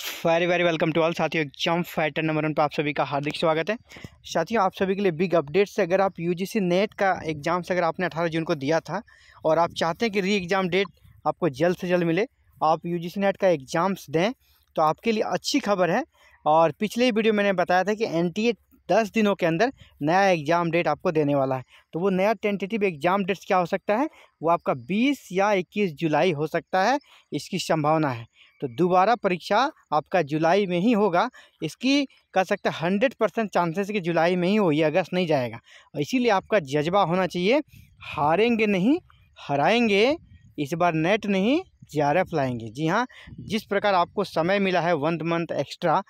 very very welcome to all साथियों exam fighter number one पर आप सभी का हार्दिक स्वागत है साथियों आप सभी के लिए बिग अपडेट्स अगर आप यूजीसी नेट का एग्जाम्स अगर आपने 18 जून को दिया था और आप चाहते हैं कि री एग्ज़ाम डेट आपको जल्द से जल्द मिले आप यूजीसी नेट का एग्ज़ाम्स दें तो आपके लिए अच्छी खबर है और पिछले वीडियो मैंने बताया था कि एन दस दिनों के अंदर नया एग्ज़ाम डेट आपको देने वाला है तो वो नया टेंटेटिव एग्ज़ाम डेट्स क्या हो सकता है वो आपका बीस या इक्कीस जुलाई हो सकता है इसकी संभावना है तो दोबारा परीक्षा आपका जुलाई में ही होगा इसकी कह सकते हैं हंड्रेड परसेंट चांसेस कि जुलाई में ही हो ये अगस्त नहीं जाएगा इसीलिए आपका जज्बा होना चाहिए हारेंगे नहीं हराएंगे इस बार नेट नहीं जी लाएंगे जी हाँ जिस प्रकार आपको समय मिला है वन मंथ एक्स्ट्रा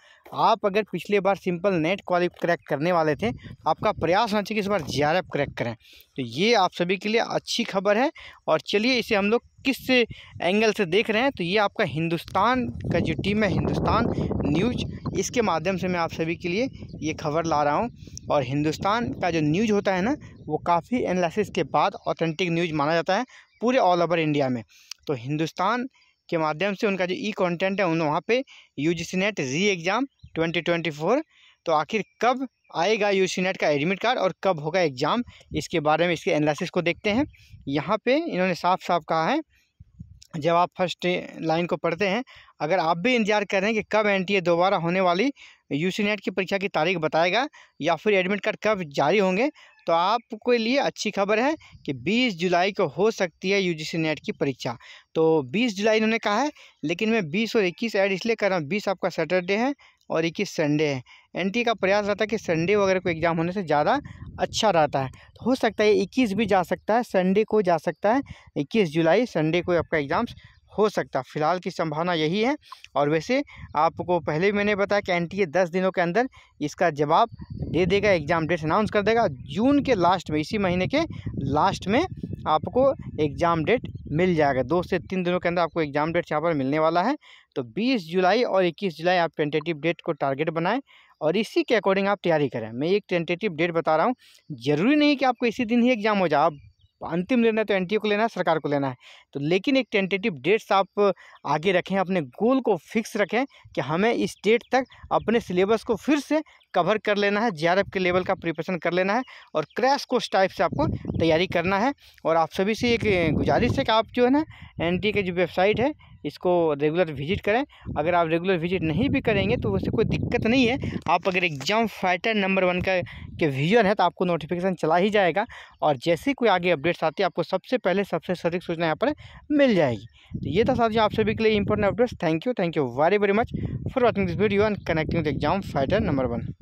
आप अगर पिछले बार सिंपल नेट क्वालिफ क्रैक करने वाले थे आपका प्रयास होना चाहिए कि इस बार जी क्रैक करें तो ये आप सभी के लिए अच्छी खबर है और चलिए इसे हम लोग किस से एंगल से देख रहे हैं तो ये आपका हिंदुस्तान का जो टीम है हिंदुस्तान न्यूज इसके माध्यम से मैं आप सभी के लिए ये खबर ला रहा हूँ और हिंदुस्तान का जो न्यूज़ होता है ना वो काफ़ी एनालिसिस के बाद ऑथेंटिक न्यूज़ माना जाता है पूरे ऑल ओवर इंडिया में तो हिंदुस्तान के माध्यम से उनका जो ई कंटेंट है उन वहाँ पे यू जी सी नेट जी एग्ज़ाम ट्वेंटी ट्वेंटी फोर तो आखिर कब आएगा यू सी नेट का एडमिट कार्ड और कब होगा एग्ज़ाम इसके बारे में इसके एनालिसिस को देखते हैं यहाँ पे इन्होंने साफ साफ कहा है जब आप फर्स्ट लाइन को पढ़ते हैं अगर आप भी इंतजार कर रहे हैं कि कब ए दोबारा होने वाली यू सी नेट की परीक्षा की तारीख बताएगा या फिर एडमिट कार्ड कब जारी होंगे तो आपके लिए अच्छी खबर है कि 20 जुलाई को हो सकती है यूजीसी नेट की परीक्षा तो 20 जुलाई इन्होंने कहा है लेकिन मैं 20 और 21 ऐड इसलिए कर रहा हूँ 20 आपका सैटरडे है और 21 संडे है एनटी का प्रयास रहता है कि संडे वगैरह को एग्ज़ाम होने से ज़्यादा अच्छा रहता है तो हो सकता है 21 भी जा सकता है संडे को जा सकता है 21 जुलाई संडे को आपका एग्ज़ाम्स हो सकता फ़िलहाल की संभावना यही है और वैसे आपको पहले भी मैंने बताया कि एन टी ए दस दिनों के अंदर इसका जवाब दे देगा एग्ज़ाम डेट अनाउंस कर देगा जून के लास्ट में इसी महीने के लास्ट में आपको एग्ज़ाम डेट मिल जाएगा दो से तीन दिनों के अंदर आपको एग्ज़ाम डेट यहाँ पर मिलने वाला है तो बीस जुलाई और इक्कीस जुलाई आप टेंटेटिव डेट को टारगेट बनाएँ और इसी के अकॉर्डिंग आप तैयारी करें मैं एक टेंटेटिव डेट बता रहा हूँ ज़रूरी नहीं कि आपको इसी दिन ही एग्ज़ाम हो जाए आप तो अंतिम निर्णय तो एनटीए को लेना है सरकार को लेना है तो लेकिन एक टेंटेटिव डेट्स आप आगे रखें अपने गोल को फिक्स रखें कि हमें इस डेट तक अपने सिलेबस को फिर से कवर कर लेना है जे के लेवल का प्रिपरेशन कर लेना है और क्रैश कोर्स टाइप से आपको तैयारी करना है और आप सभी से एक गुजारिश है कि आप जो है ना एन की जो वेबसाइट है इसको रेगुलर विजिट करें अगर आप रेगुलर विजिट नहीं भी करेंगे तो उससे कोई दिक्कत नहीं है आप अगर एग्ज़ाम फाइटर नंबर वन का के विजन है तो आपको नोटिफिकेशन चला ही जाएगा और ही कोई आगे अपडेट्स आती है आपको सबसे पहले सबसे सटीक सूचना यहाँ पर मिल जाएगी तो ये था साथियों आप सभी के लिए important updates thank you thank you very very much for watching this video and connecting with exam fighter number one